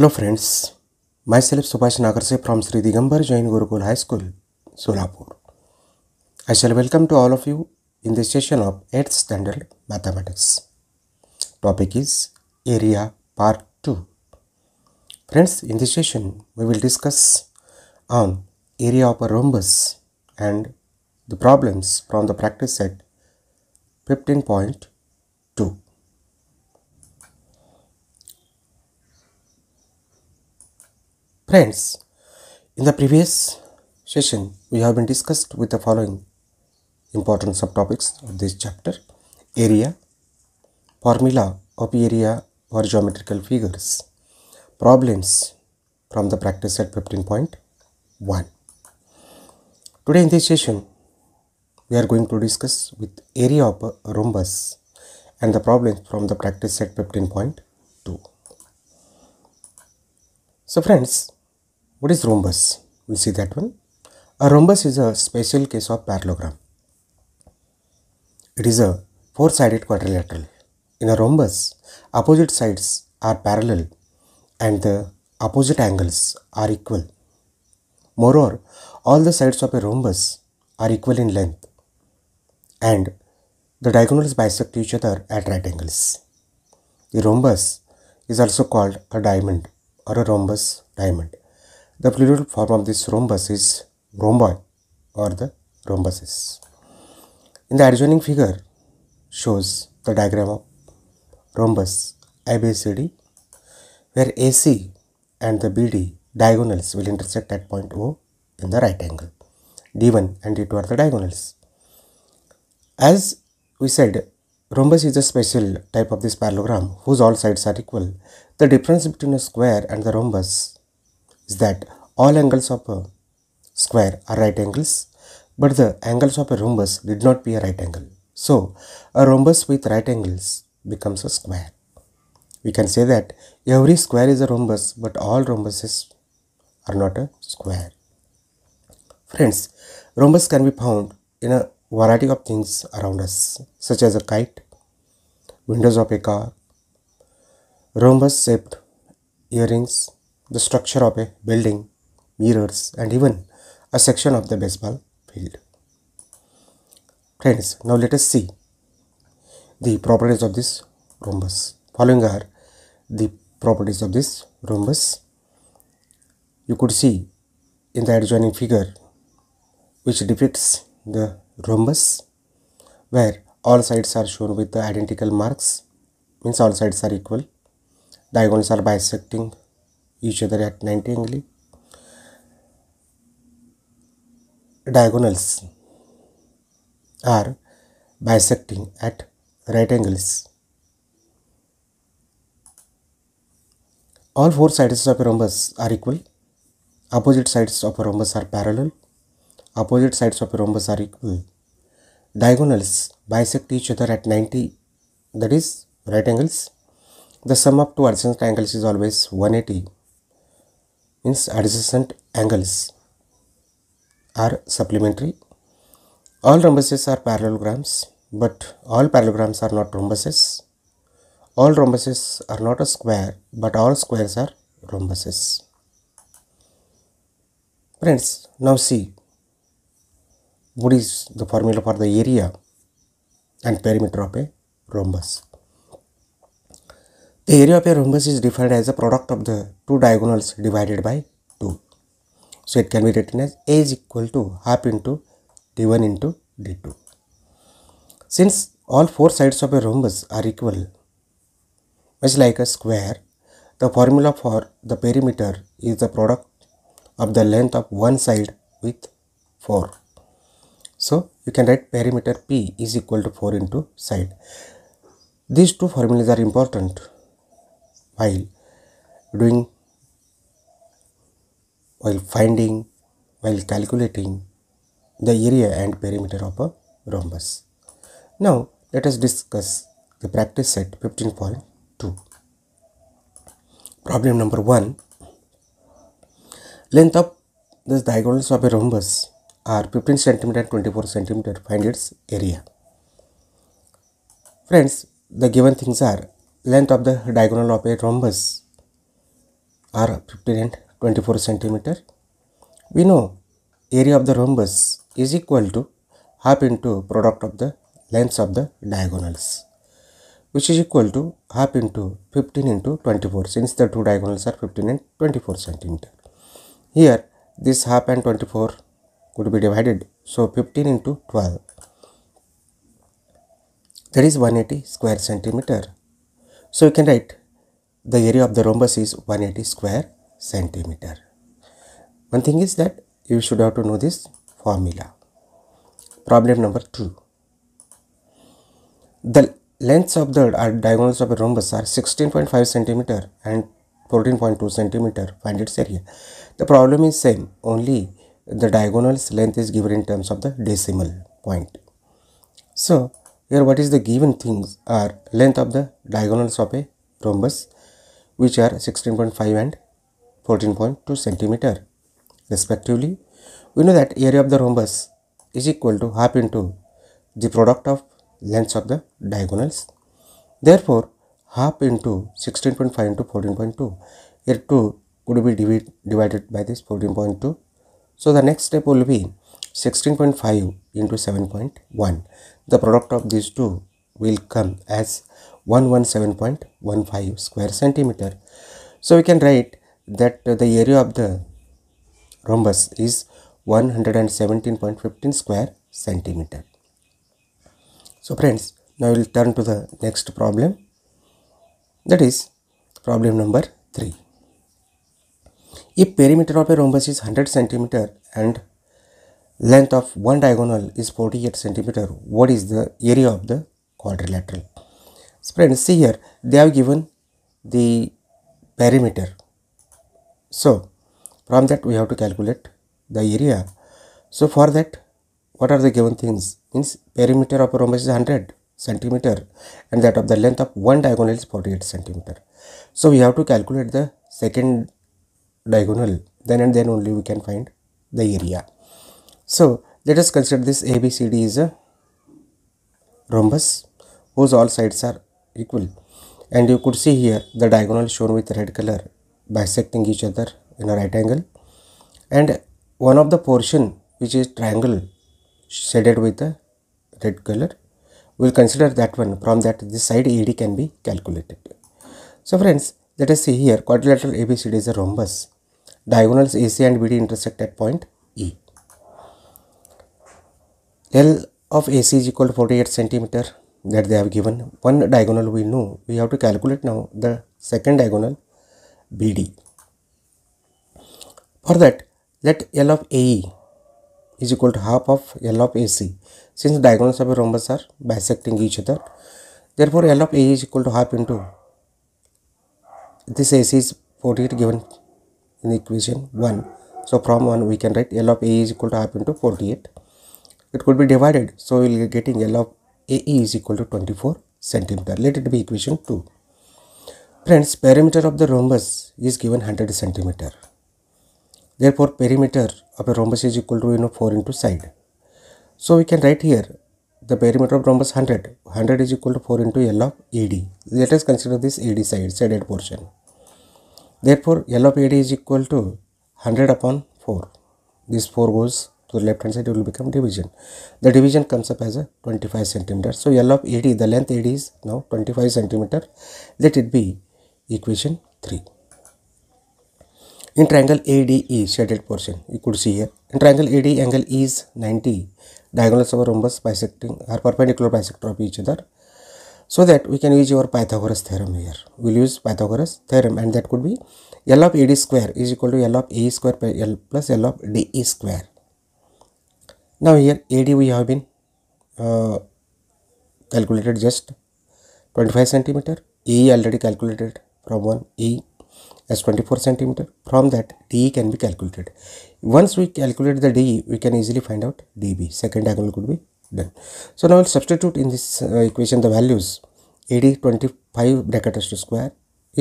Hello friends, myself Subhash Nagarse from Sri Digambar Jain Gurukul High School, Solapur. I shall welcome to all of you in this session of 8th standard mathematics. Topic is area part 2. Friends, in this session we will discuss on area of a rhombus and the problems from the practice set point. Friends, in the previous session, we have been discussed with the following important subtopics of this chapter. Area, formula of area for geometrical figures, problems from the practice set 15.1. Today in this session, we are going to discuss with area of a rhombus and the problems from the practice set 15.2. So friends, what is rhombus? we see that one. A rhombus is a special case of parallelogram. It is a four-sided quadrilateral. In a rhombus, opposite sides are parallel and the opposite angles are equal. Moreover, all the sides of a rhombus are equal in length and the diagonals bisect each other at right angles. The rhombus is also called a diamond or a rhombus diamond. The plural form of this rhombus is rhomboid or the rhombuses. In the adjoining figure shows the diagram of rhombus ABCD where AC and the BD diagonals will intersect at point O in the right angle. D1 and D2 are the diagonals. As we said, rhombus is a special type of this parallelogram whose all sides are equal. The difference between a square and the rhombus is that all angles of a square are right angles, but the angles of a rhombus did not be a right angle. So, a rhombus with right angles becomes a square. We can say that every square is a rhombus, but all rhombuses are not a square. Friends, rhombus can be found in a variety of things around us, such as a kite, windows of a car, rhombus shaped earrings, the structure of a building, mirrors and even a section of the baseball field. Friends, now let us see the properties of this rhombus. Following are the properties of this rhombus. You could see in the adjoining figure which depicts the rhombus where all sides are shown with the identical marks means all sides are equal diagonals are bisecting each other at 90 degree. Diagonals are bisecting at right angles. All four sides of a rhombus are equal. Opposite sides of a rhombus are parallel. Opposite sides of a rhombus are equal. Diagonals bisect each other at 90 that is right angles. The sum of two adjacent angles is always 180 means adjacent angles are supplementary. All rhombuses are parallelograms but all parallelograms are not rhombuses. All rhombuses are not a square but all squares are rhombuses. Friends, now see what is the formula for the area and perimeter of a rhombus area of a rhombus is defined as the product of the two diagonals divided by 2. So it can be written as A is equal to half into D1 into D2. Since all four sides of a rhombus are equal, much like a square, the formula for the perimeter is the product of the length of one side with 4. So you can write perimeter P is equal to 4 into side. These two formulas are important while doing while finding while calculating the area and perimeter of a rhombus. Now let us discuss the practice set 15.2. Problem number 1. Length of the diagonals of a rhombus are 15 cm and 24 cm. Find its area. Friends, the given things are length of the diagonal of a rhombus are 15 and 24 centimeter we know area of the rhombus is equal to half into product of the lengths of the diagonals which is equal to half into 15 into 24 since the two diagonals are 15 and 24 centimeter here this half and 24 could be divided so 15 into 12 that is 180 square centimeter so you can write the area of the rhombus is 180 square centimeter. One thing is that you should have to know this formula. Problem number 2. The lengths of the or uh, diagonals of a rhombus are 16.5 centimeter and 14.2 centimeter. Find its area. The problem is same only the diagonal's length is given in terms of the decimal point. So here what is the given things are length of the diagonals of a rhombus which are 16.5 and 14.2 centimeter respectively. We know that area of the rhombus is equal to half into the product of lengths of the diagonals. Therefore, half into 16.5 into 14.2 here 2 would be divided by this 14.2. So, the next step will be 16.5 into 7.1 the product of these two will come as 117.15 square centimeter so we can write that the area of the rhombus is 117.15 square centimeter so friends now we'll turn to the next problem that is problem number 3 if perimeter of a rhombus is 100 centimeter and length of one diagonal is 48 centimeter what is the area of the quadrilateral so friends see here they have given the perimeter so from that we have to calculate the area so for that what are the given things means perimeter of a rhombus is 100 centimeter and that of the length of one diagonal is 48 centimeter so we have to calculate the second diagonal then and then only we can find the area so let us consider this ABCD is a rhombus whose all sides are equal and you could see here the diagonal shown with red color bisecting each other in a right angle and one of the portion which is triangle shaded with a red color we'll consider that one from that this side AD can be calculated. So friends let us see here quadrilateral ABCD is a rhombus diagonals AC and BD intersect at point L of AC is equal to 48 centimeter that they have given. One diagonal we know. We have to calculate now the second diagonal BD. For that, let L of AE is equal to half of L of AC. Since diagonals of a rhombus are bisecting each other, therefore L of AE is equal to half into this AC is 48 given in equation 1. So from 1 we can write L of AE is equal to half into 48 it could be divided so we'll be getting L of AE is equal to 24 centimeter let it be equation 2 friends perimeter of the rhombus is given 100 centimeter therefore perimeter of a rhombus is equal to you know 4 into side so we can write here the perimeter of rhombus 100 100 is equal to 4 into L of AD let us consider this AD side sided portion therefore L of AD is equal to 100 upon 4 this 4 goes to the left hand side it will become division the division comes up as a 25 centimeter so l of ad the length ad is now 25 centimeter let it be equation 3 in triangle ADE shaded portion you could see here in triangle AD angle is 90 diagonals of a rhombus bisecting are perpendicular bisector of each other so that we can use your Pythagoras theorem here. We'll use Pythagoras theorem and that could be L of AD square is equal to L of A square plus L of DE square now here AD we have been uh, calculated just 25 centimeter AE already calculated from one AE as 24 centimeter from that DE can be calculated once we calculate the DE we can easily find out DB second diagonal could be done so now we'll substitute in this uh, equation the values AD 25 bracket to square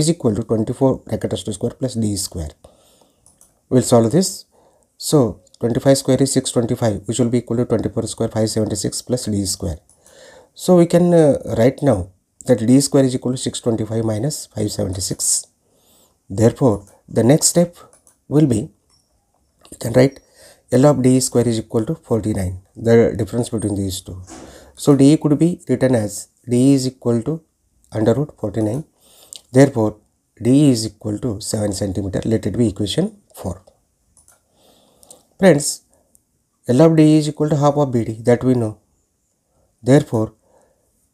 is equal to 24 bracket to square plus DE square we'll solve this so 25 square is 625 which will be equal to 24 square 576 plus d square. So we can uh, write now that d square is equal to 625 minus 576. Therefore, the next step will be you can write L of d square is equal to 49 the difference between these two. So d could be written as d is equal to under root 49 therefore d is equal to 7 centimeter let it be equation 4. Friends, L of D is equal to half of BD that we know. Therefore,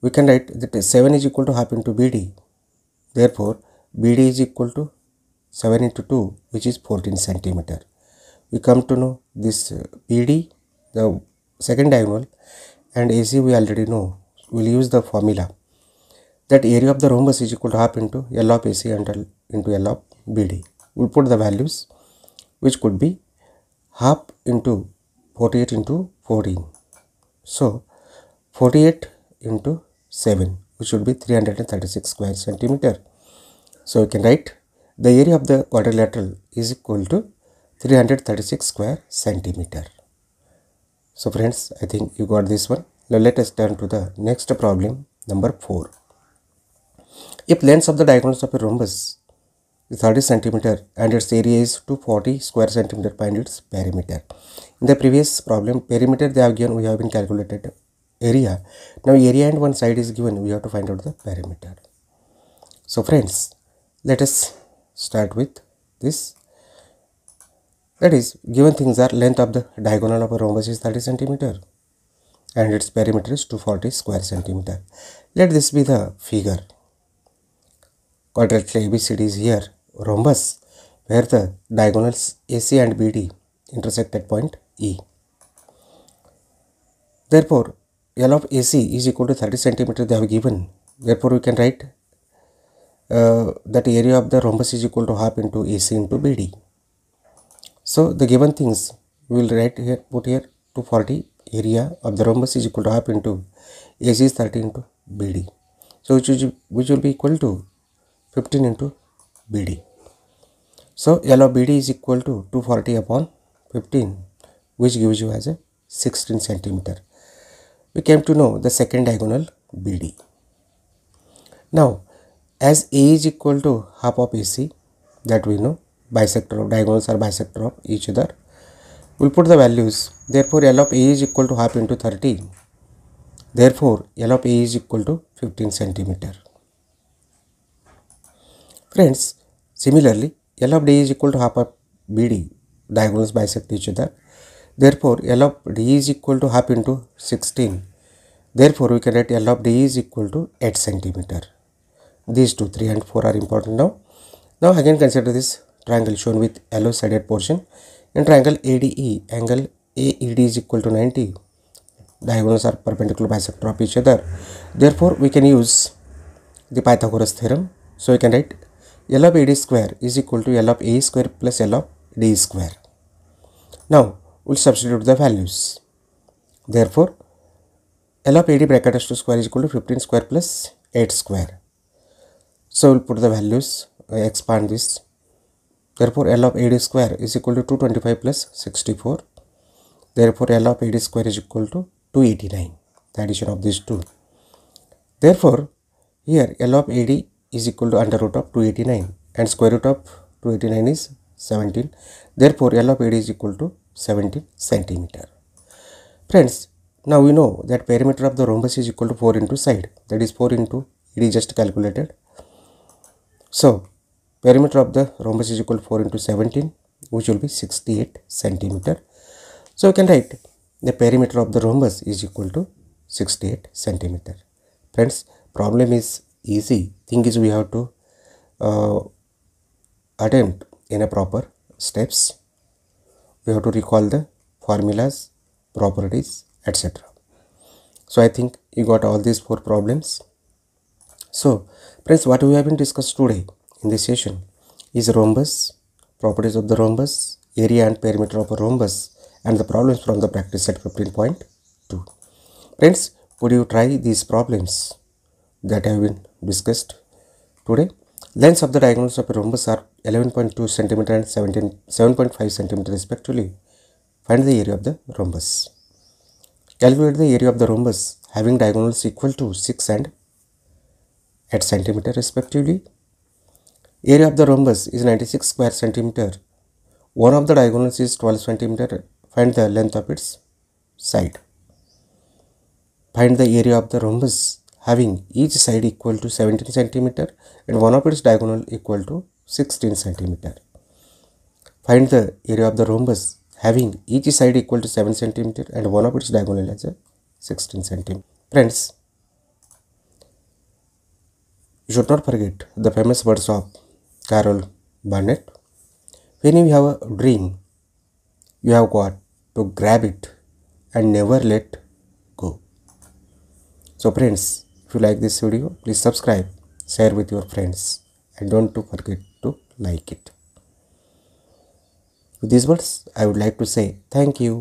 we can write that 7 is equal to half into BD. Therefore, BD is equal to 7 into 2 which is 14 centimeter. We come to know this uh, BD, the second diagonal and AC we already know. We will use the formula that area of the rhombus is equal to half into L of AC and L into L of BD. We will put the values which could be half into 48 into 14 so 48 into 7 which would be 336 square centimeter so you can write the area of the quadrilateral is equal to 336 square centimeter so friends i think you got this one now let us turn to the next problem number 4 if lengths of the diagonals of a rhombus 30 centimeter and its area is 240 square centimeter and its perimeter. In the previous problem, perimeter they have given, we have been calculated area. Now area and one side is given, we have to find out the perimeter. So friends, let us start with this. That is, given things are length of the diagonal of a rhombus is 30 centimeter and its perimeter is 240 square centimeter. Let this be the figure. Quadrilateral ABCD is here rhombus where the diagonals AC and BD intersect at point E. Therefore, L of AC is equal to 30 centimeter they have given. Therefore, we can write uh, that area of the rhombus is equal to half into AC into BD. So, the given things we will write here, put here 240 area of the rhombus is equal to half into AC is 30 into BD. So, which will be equal to 15 into BD. So L of BD is equal to 240 upon 15 which gives you as a 16 centimeter. We came to know the second diagonal BD. Now as A is equal to half of AC that we know bisector of diagonals are bisector of each other. We'll put the values therefore L of A is equal to half into 30 therefore L of A is equal to 15 centimeter. Friends, similarly, L of D is equal to half of BD, diagonals bisect each other. Therefore, L of D is equal to half into 16. Therefore, we can write L of D is equal to 8 centimeter. These two, 3 and 4 are important now. Now again consider this triangle shown with yellow sided portion In triangle ADE, angle AED is equal to 90. Diagonals are perpendicular bisector of each other. Therefore, we can use the Pythagoras theorem. So, we can write L of AD square is equal to L of A square plus L of D square. Now we'll substitute the values. Therefore, L of AD bracket to 2 square is equal to 15 square plus 8 square. So we'll put the values, We uh, expand this. Therefore, L of AD square is equal to 225 plus 64. Therefore, L of AD square is equal to 289, the addition of these two. Therefore, here L of AD is equal to under root of 289 and square root of 289 is 17 therefore L of 8 is equal to 17 centimeter. Friends now we know that perimeter of the rhombus is equal to 4 into side that is 4 into it is just calculated. So perimeter of the rhombus is equal to 4 into 17 which will be 68 centimeter. So you can write the perimeter of the rhombus is equal to 68 centimeter. Friends problem is easy thing is we have to uh, attempt in a proper steps we have to recall the formulas properties etc so i think you got all these four problems so friends what we have been discussed today in this session is rhombus properties of the rhombus area and perimeter of a rhombus and the problems from the practice set 15.2 friends would you try these problems that have been discussed today. Lengths of the diagonals of a rhombus are 11.2 centimeter and 7.5 centimeter respectively. Find the area of the rhombus. Calculate the area of the rhombus having diagonals equal to 6 and 8 centimeter respectively. Area of the rhombus is 96 square centimeter. One of the diagonals is 12 centimeter. Find the length of its side. Find the area of the rhombus having each side equal to 17 centimeter and one of its diagonal equal to 16 centimeter. Find the area of the rhombus having each side equal to 7 centimeter and one of its diagonal as 16 centimeter. Friends, you should not forget the famous words of Carol Burnett. When you have a dream, you have got to grab it and never let go. So, friends, you like this video please subscribe share with your friends and don't to forget to like it with these words i would like to say thank you